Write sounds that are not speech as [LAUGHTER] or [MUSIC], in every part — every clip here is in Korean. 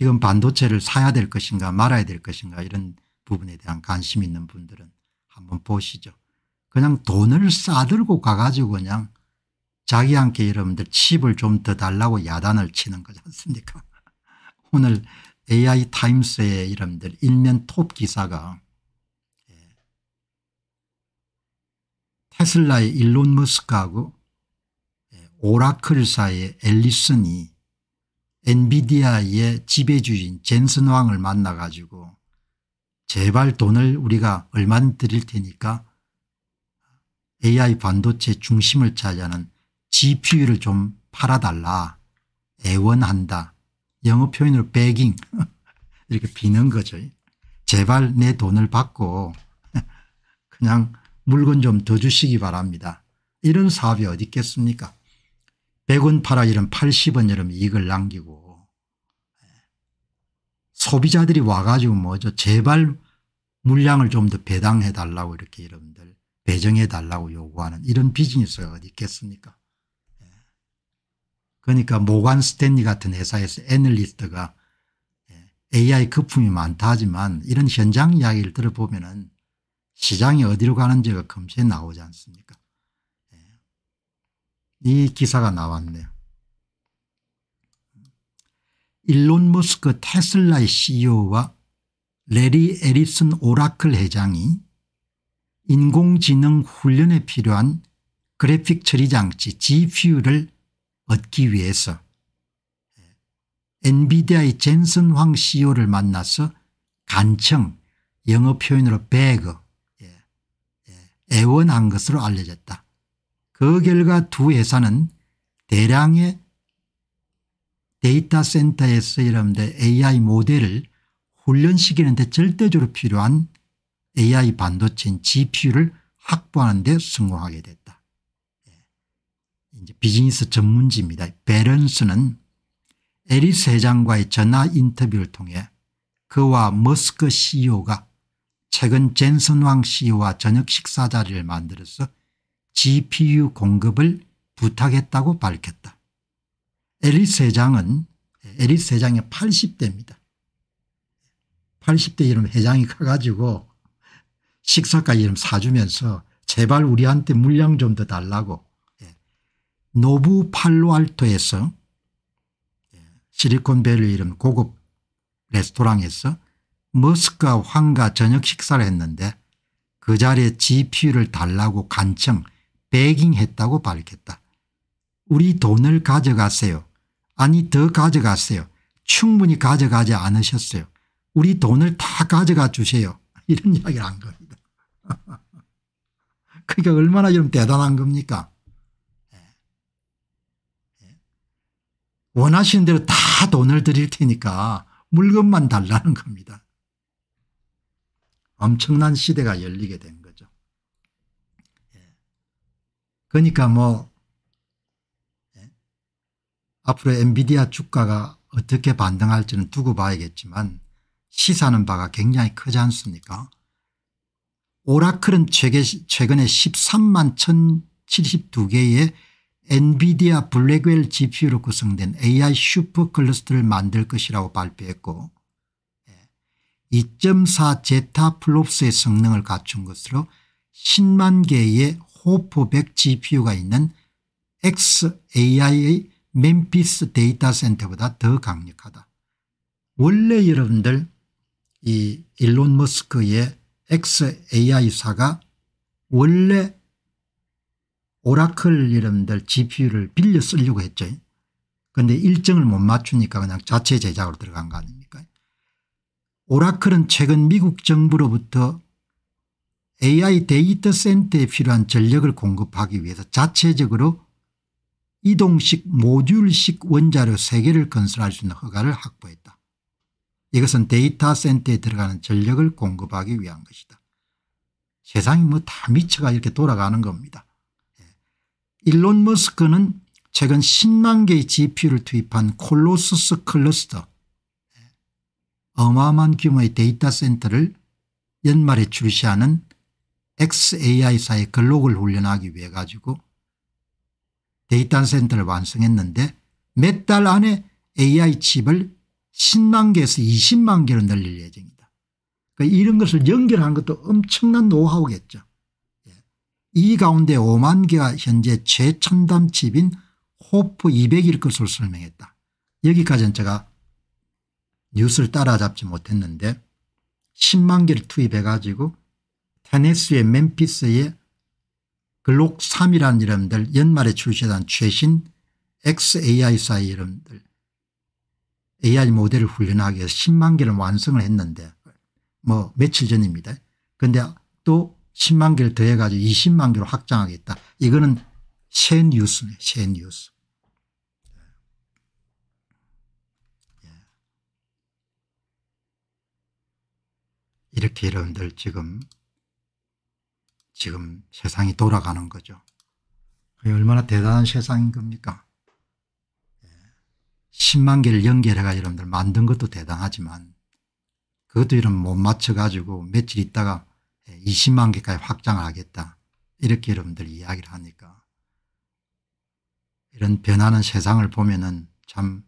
지금 반도체를 사야 될 것인가 말아야 될 것인가 이런 부분에 대한 관심 있는 분들은 한번 보시죠. 그냥 돈을 싸들고 가가지고 그냥 자기한테 여러분들 칩을 좀 더 달라고 야단을 치는 거지 않습니까 [LAUGHS] 오늘 AI 타임스의 여러분들 일면 톱 기사가 예. 테슬라의 일론 머스크하고 예, 오라클사의 앨리슨이 엔비디아의 지배주인 젠슨 왕을 만나 가지고 제발 돈을 우리가 얼마 드릴 테니까 AI 반도체 중심을 차지하는 GPU를 좀 팔아달라 애원한다 영어 표현으로 베깅 [LAUGHS] 이렇게 비는 거죠. 제발 내 돈을 받고 [LAUGHS] 그냥 물건 좀 더 주시기 바랍니다. 이런 사업이 어디 있겠습니까 100원 팔아 이런 80원 이름 이익을 남기고 소비자들이 와가지고 뭐죠 제발 물량을 좀 더 배당해 달라고 이렇게 여러분들 배정해 달라고 요구하는 이런 비즈니스가 어디 있겠습니까 예. 그러니까 모간 스탠리 같은 회사에서 애널리스트가 AI 예, 거품이 많다 하지만 이런 현장 이야기를 들어보면 은 시장이 어디로 가는지가 금세 나오지 않습니까 이 기사가 나왔네요. 일론 머스크 테슬라의 CEO와 레리 에리슨 오라클 회장이 인공지능 훈련에 필요한 그래픽 처리 장치 GPU를 얻기 위해서 엔비디아의 젠슨 황 CEO를 만나서 간청 영어 표현으로 배그 예, 예, 애원한 것으로 알려졌다. 그 결과 두 회사는 대량의 데이터 센터에서 여러분들 AI 모델을 훈련시키는 데 절대적으로 필요한 AI 반도체인 GPU를 확보하는 데 성공하게 됐다. 예. 이제 비즈니스 전문지입니다. 베런스는 에리스 회장과의 전화 인터뷰를 통해 그와 머스크 CEO가 최근 젠슨 왕 CEO와 저녁 식사 자리를 만들어서 GPU 공급을 부탁했다고 밝혔다. 에리스 장은 에리스 장이 80대입니다. 80대 이름 회장이 커가지고 식사까지 이름 사주면서 제발 우리한테 물량 좀 더 달라고 예, 노부 팔로알토에서 시리콘밸리 예, 이름 고급 레스토랑에서 머스크와 황가 저녁 식사를 했는데 그 자리에 GPU를 달라고 간청 배깅했다고 밝혔다. 우리 돈을 가져가세요. 아니 더 가져가세요. 충분히 가져가지 않으셨어요. 우리 돈을 다 가져가 주세요. [LAUGHS] 이런 이야기를 한 겁니다. [LAUGHS] 그러니까 얼마나 좀 대단한 겁니까? 예. 예. 원하시는 대로 다 돈을 드릴 테니까 물건만 달라는 겁니다. 엄청난 시대가 열리게 된 거죠. 그러니까 뭐 예? 앞으로 엔비디아 주가가 어떻게 반등할지는 두고 봐야겠지만 시사는 바가 굉장히 크지 않습니까 오라클은 최근에 13만 1072개의 엔비디아 블랙웰 GPU로 구성된 AI 슈퍼클러스터를 만들 것이라고 발표했고 2.4 예. 제타 플롭스의 성능을 갖춘 것으로 10만 개의 호프백 GPU가 있는 XAI의 멤피스 데이터 센터보다 더 강력하다. 원래 여러분들 이 일론 머스크의 XAI사가 원래 오라클 여러분들 GPU를 빌려 쓰려고 했죠. 그런데 일정을 못 맞추니까 그냥 자체 제작으로 들어간 거 아닙니까 오라클은 최근 미국 정부로부터 AI 데이터 센터에 필요한 전력을 공급하기 위해서 자체적으로 이동식 모듈식 원자료 3개를 건설할 수 있는 허가를 확보했다. 이것은 데이터 센터에 들어가는 전력을 공급하기 위한 것이다. 세상이 뭐 다 미쳐가 이렇게 돌아가는 겁니다. 예. 일론 머스크는 최근 10만 개의 GPU를 투입한 콜로스스 클러스터 예, 어마어마한 규모의 데이터 센터를 연말에 출시하는 XAI사의 글록을 훈련하기 위해 가지고 데이터 센터를 완성했는데 몇 달 안에 AI 칩을 10만 개에서 20만 개로 늘릴 예정이다. 그러니까 이런 것을 연결한 것도 엄청난 노하우겠죠. 예. 이 가운데 5만 개가 현재 최첨단 칩인 호프 200일 것으로 설명했다. 여기까지는 제가 뉴스를 따라잡지 못했는데 10만 개를 투입해 가지고 테네스의 멤피스의 글록 3이라는 이름들 연말에 출시한 최신 XAI사의 이름들 AI 모델을 훈련하기 위해서 10만 개를 완성을 했는데 뭐 며칠 전입니다. 그런데 또 10만 개를 더해가지고 20만 개로 확장하겠다. 이거는 새뉴스입니다새 뉴스. 예. 이렇게 여러분들 지금 지금 세상이 돌아가는 거죠. 그게 얼마나 대단한 세상인 겁니까? 10만 예. 개를 연결해가 여러분들 만든 것도 대단하지만 그것도 이런 못 맞춰가지고 며칠 있다가 20만 예, 개까지 확장을 하겠다. 이렇게 여러분들 이야기를 하니까 이런 변하는 세상을 보면은 참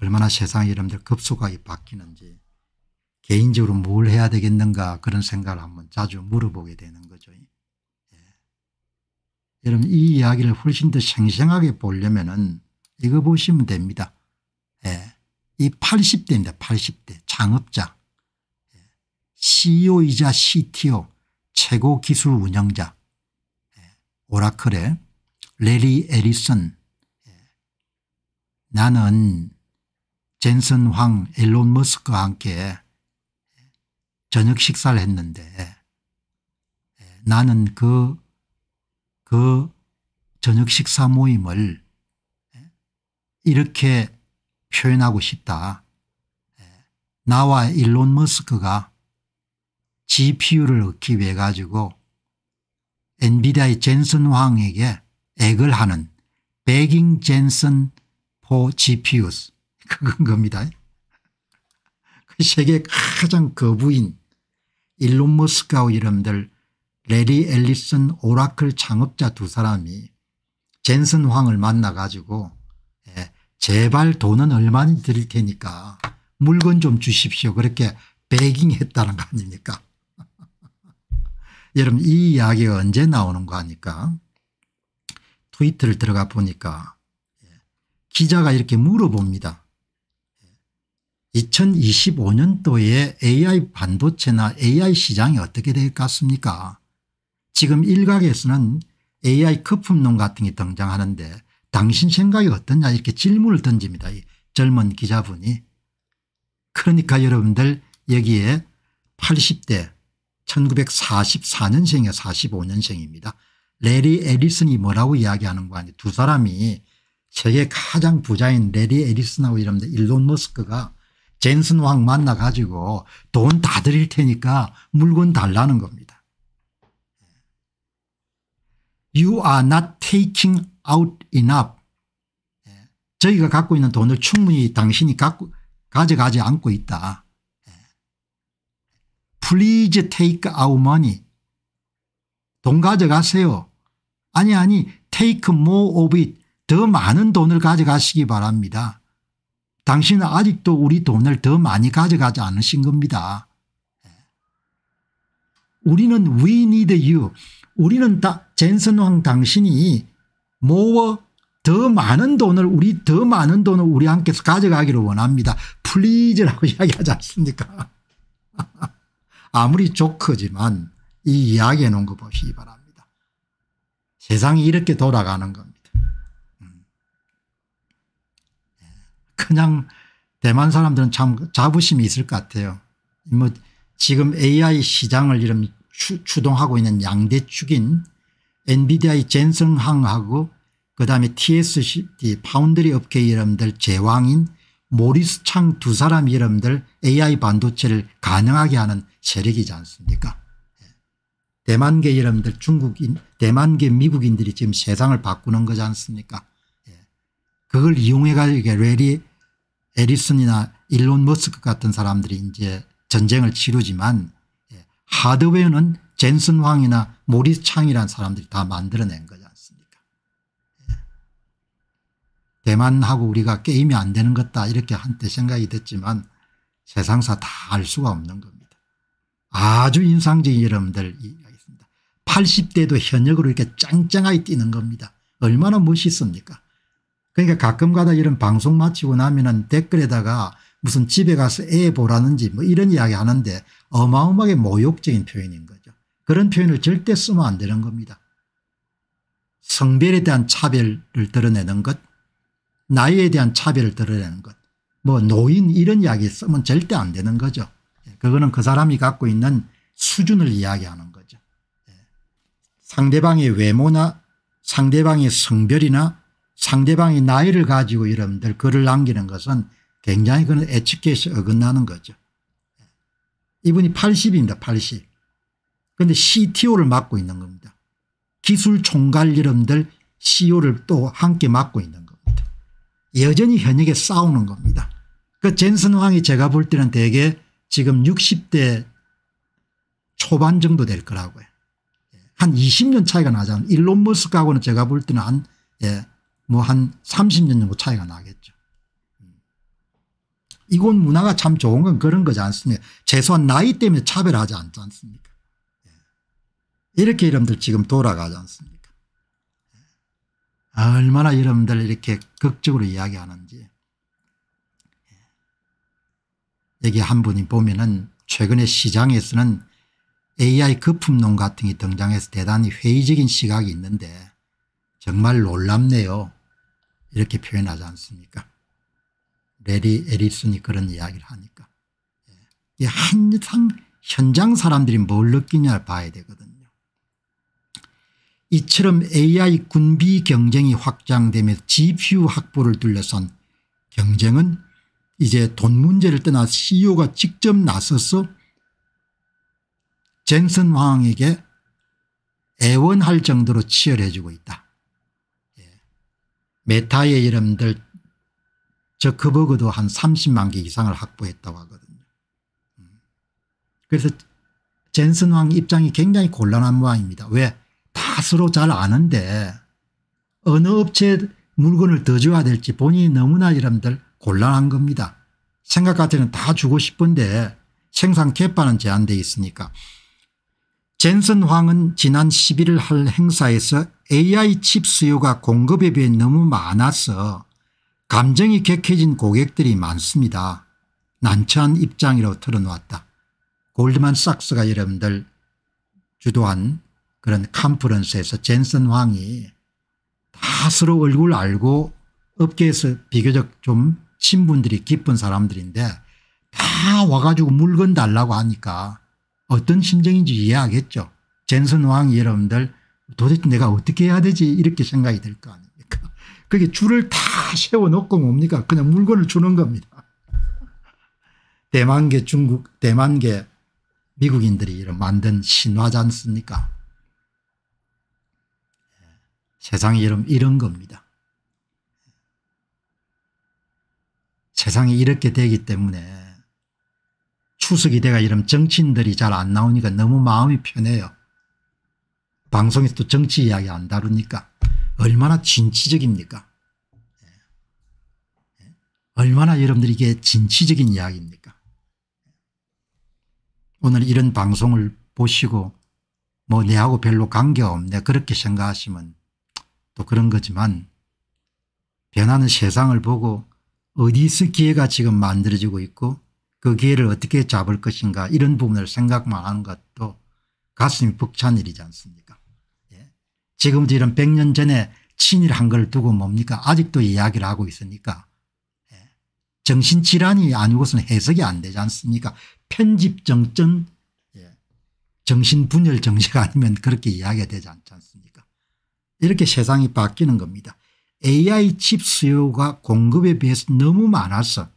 얼마나 세상이 여러분들 급속하게 바뀌는지 개인적으로 뭘 해야 되겠는가 그런 생각을 한번 자주 물어보게 되는 거죠. 예. 여러분 이 이야기를 훨씬 더 생생하게 보려면 은 이거 보시면 됩니다. 예. 이 80대입니다. 80대 창업자 예. CEO이자 CTO 최고 기술 운영자 예. 오라클의 레리 에리슨 예. 나는 젠슨 황 앨런 머스크와 함께 저녁 식사를 했는데 예, 나는 그, 그 저녁 식사 모임을 예, 이렇게 표현하고 싶다. 예, 나와 일론 머스크가 GPU를 얻기 위해 가지고 엔비디아의 젠슨 왕에게 액을 하는 베깅 젠슨 포 GPUs [LAUGHS] 그건 겁니다. 세계 가장 거부인 일론 머스크하고 이름들 레리 앨리슨 오라클 창업자 두 사람이 젠슨 황을 만나 가지고 예, 제발 돈은 얼마니 드릴 테니까 물건 좀 주십시오 그렇게 베깅했다는 거 아닙니까 [LAUGHS] 여러분 이 이야기가 언제 나오는 거 아니까 트위터를 들어가 보니까 예, 기자가 이렇게 물어봅니다 2025년도에 AI 반도체나 AI 시장이 어떻게 될 것 같습니까 지금 일각에서는 AI 거품론 같은 게 등장하는데 당신 생각이 어떠냐 이렇게 질문을 던집니다. 젊은 기자분이. 그러니까 여러분들 여기에 80대 1944년생에 45년생입니다. 레리 에리슨이 뭐라고 이야기하는 거 아니 두 사람이 세계 가장 부자인 레리 에리슨하고 이러면 일론 머스크가 젠슨 왕 만나 가지고 돈 다 드릴 테니까 물건 달라는 겁니다. You are not taking out enough. 저희가 갖고 있는 돈을 충분히 당신이 갖고 가져가지 않고 있다. Please take our money. 돈 가져가세요. 아니 아니 take more of it. 더 많은 돈을 가져가시기 바랍니다. 당신은 아직도 우리 돈을 더 많이 가져가지 않으신 겁니다. 예. 우리는 we need you. 우리는 다 젠슨 왕 당신이 m o 더 많은 돈을 우리 더 많은 돈을 우리 함께 가져가기를 원합니다. 플리즈라고 [LAUGHS] 이야기하지 않습니까? [LAUGHS] 아무리 조크지만 이 이야기해 놓은 거 보시기 바랍니다. 세상이 이렇게 돌아가는 겁니다. 그냥 대만 사람들은 참 자부심이 있을 것 같아요. 뭐 지금 AI 시장을 이런 추, 동하고 있는 양대축인 엔비디아의 젠성항하고 그다음에 t s c 파운드리 업계 이름들 제왕인 모리스 창 두 사람 이름들 AI 반도체를 가능하게 하는 세력이지 않습니까 예. 대만계 이름들 중국인 대만계 미국인들이 지금 세상을 바꾸는 거지 않습니까 예. 그걸 이용해 가지고 레리 에리슨이나 일론 머스크 같은 사람들이 이제 전쟁을 치르지만 예, 하드웨어는 젠슨 왕이나 모리스 창이란 사람들이 다 만들어낸 거지 않습니까 예. 대만하고 우리가 게임이 안 되는 것다 이렇게 한때 생각이 됐지만 세상사 다 알 수가 없는 겁니다. 아주 인상적인 여러분들 이야기습니다 80대도 현역으로 이렇게 짱짱하게 뛰는 겁니다. 얼마나 멋있습니까 그러니까 가끔가다 이런 방송 마치고 나면은 댓글에다가 무슨 집에 가서 애 보라는지 뭐 이런 이야기 하는데 어마어마하게 모욕적인 표현인 거죠. 그런 표현을 절대 쓰면 안 되는 겁니다. 성별에 대한 차별을 드러내는 것 나이에 대한 차별을 드러내는 것뭐 노인 이런 이야기 쓰면 절대 안 되는 거죠. 예, 그거는 그 사람이 갖고 있는 수준을 이야기하는 거죠. 예. 상대방의 외모나 상대방의 성별이나 상대방이 나이를 가지고 여러분들 글을 남기는 것은 굉장히 그는 에티켓이 어긋나는 거죠. 이분이 80입니다. 80. 그런데 CTO를 맡고 있는 겁니다. 기술총괄 여러분들 CEO를 또 함께 맡고 있는 겁니다. 여전히 현역에 싸우는 겁니다. 그 젠슨 왕이 제가 볼 때는 대개 지금 60대 초반 정도 될 거라고요. 예, 한 20년 차이가 나잖아요. 일론 머스크하고는 제가 볼 때는 한 예, 뭐한 30년 정도 차이가 나겠죠. 음. 이곳 문화가 참 좋은 건 그런 거지 않습니까? 최소한 나이 때문에 차별하지 않지 않습니까? 예. 이렇게 여러분들 지금 돌아가지 않습니까? 예. 얼마나 여러분들 이렇게 극적으로 이야기하는지. 예. 여기 한 분이 보면은 최근에 시장에서는 AI 거품론 같은 게 등장해서 대단히 회의적인 시각이 있는데 정말 놀랍네요. 이렇게 표현하지 않습니까? 레리 에릭슨이 그런 이야기를 하니까. 예. 한상 현장 사람들이 뭘 느끼냐를 봐야 되거든요. 이처럼 AI 군비 경쟁이 확장되며 GPU 확보를 둘러싼 경쟁은 이제 돈 문제를 떠나 CEO가 직접 나서서 젠슨 왕에게 애원할 정도로 치열해지고 있다. 메타의 이름들 저커버그도한 30만 개 이상을 확보했다고 하거든요. 음. 그래서 젠슨 왕 입장이 굉장히 곤란한 모양입니다. 왜? 다 서로 잘 아는데 어느 업체 물건을 더 줘야 될지 본인이 너무나 이름들 곤란한 겁니다. 생각 할 때는 다 주고 싶은데 생산 개판은 제한되어 있으니까 젠슨 황은 지난 11일 할 행사에서 AI 칩 수요가 공급에 비해 너무 많아서 감정이 격해진 고객들이 많습니다. 난처한 입장이라고 털어놓았다. 골드만삭스가 여러분들 주도한 그런 컨퍼런스에서 젠슨 황이 다 서로 얼굴 알고 업계에서 비교적 좀신분들이 깊은 사람들인데 다 와가지고 물건 달라고 하니까 어떤 심정인지 이해하겠죠. 젠슨 왕 여러분들 도대체 내가 어떻게 해야 되지 이렇게 생각이 될 거 아닙니까. [LAUGHS] 그게 줄을 다 세워놓고 뭡니까 그냥 물건을 주는 겁니다. [LAUGHS] 대만계 중국 대만계 미국인들이 이런 만든 신화지 않습니까 예, 세상이 이런, 이런 겁니다. 세상이 이렇게 되기 때문에 추석이 돼가 이런 정치인들이 잘 안 나오니까 너무 마음이 편해요. 방송에서 또 정치 이야기 안 다루니까 얼마나 진취적입니까? 예. 얼마나 여러분들이 이게 진취적인 이야기입니까? 오늘 이런 방송을 보시고 뭐 내하고 별로 관계없네 그렇게 생각하시면 또 그런 거지만 변하는 세상을 보고 어디서 기회가 지금 만들어지고 있고 그 기회를 어떻게 잡을 것인가 이런 부분을 생각만 하는 것도 가슴이 벅찬 일이지 않습니까 예. 지금도 이런 100년 전에 친일한 걸 두고 뭡니까 아직도 이야기를 하고 있으니까 예. 정신질환이 아니고서는 해석이 안 되지 않습니까 편집정증 예. 정신분열 정지가 아니면 그렇게 이야기가 되지 않지 않습니까 이렇게 세상이 바뀌는 겁니다. AI 칩 수요가 공급에 비해서 너무 많아서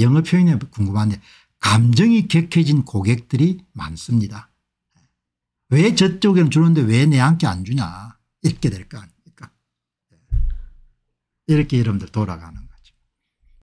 영어 표현이 궁금한데 감정이 격해진 고객들이 많습니다. 왜 저쪽에는 주는데 왜 내한테 안 주냐 이렇게 될 거 아닙니까 네. 이렇게 여러분들 돌아가는